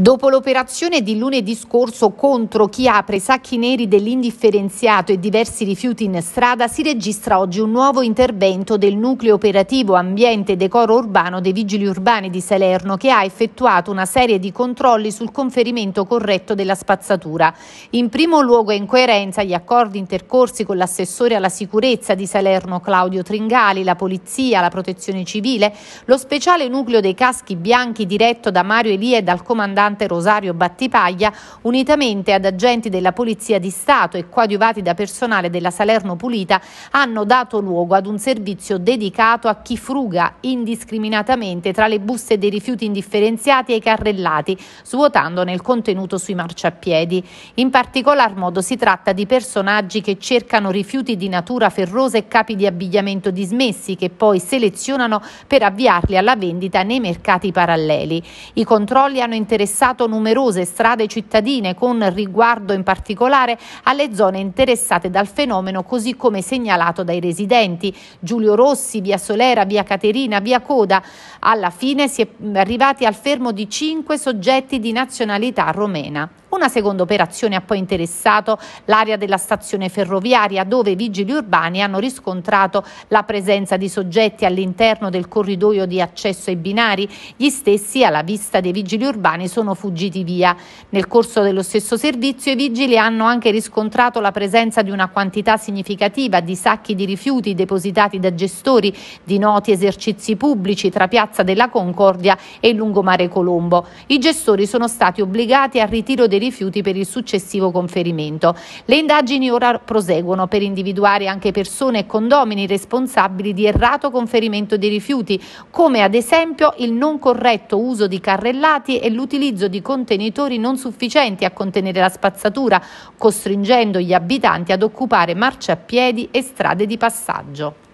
Dopo l'operazione di lunedì scorso contro chi apre i sacchi neri dell'indifferenziato e diversi rifiuti in strada, si registra oggi un nuovo intervento del nucleo operativo ambiente e decoro urbano dei vigili urbani di Salerno che ha effettuato una serie di controlli sul conferimento corretto della spazzatura. In primo luogo è in coerenza gli accordi intercorsi con l'assessore alla sicurezza di Salerno Claudio Tringali, la polizia, la protezione civile, lo speciale nucleo dei caschi bianchi diretto da Mario Elia e dal comandante comandante Rosario Battipaglia, unitamente ad agenti della Polizia di Stato e coadiuvati da personale della Salerno Pulita, hanno dato luogo ad un servizio dedicato a chi fruga indiscriminatamente tra le buste dei rifiuti indifferenziati e i carrellati, svuotandone il contenuto sui marciapiedi. In particolar modo si tratta di personaggi che cercano rifiuti di natura ferrosa e capi di abbigliamento dismessi che poi selezionano per avviarli alla vendita nei mercati paralleli. I controlli hanno interessato attraversato numerose strade cittadine con riguardo in particolare alle zone interessate dal fenomeno così come segnalato dai residenti. Giulio Rossi, via Solera, via Caterina, via Coda. Alla fine si è arrivati al fermo di cinque soggetti di nazionalità romena. Una seconda operazione ha poi interessato l'area della stazione ferroviaria dove i vigili urbani hanno riscontrato la presenza di soggetti all'interno del corridoio di accesso ai binari. Gli stessi alla vista dei vigili urbani sono fuggiti via. Nel corso dello stesso servizio i vigili hanno anche riscontrato la presenza di una quantità significativa di sacchi di rifiuti depositati da gestori di noti esercizi pubblici tra Piazza della Concordia e Lungomare Colombo. I gestori sono stati obbligati al ritiro dei rifiuti rifiuti per il successivo conferimento. Le indagini ora proseguono per individuare anche persone e condomini responsabili di errato conferimento dei rifiuti, come ad esempio il non corretto uso di carrellati e l'utilizzo di contenitori non sufficienti a contenere la spazzatura, costringendo gli abitanti ad occupare marciapiedi e strade di passaggio.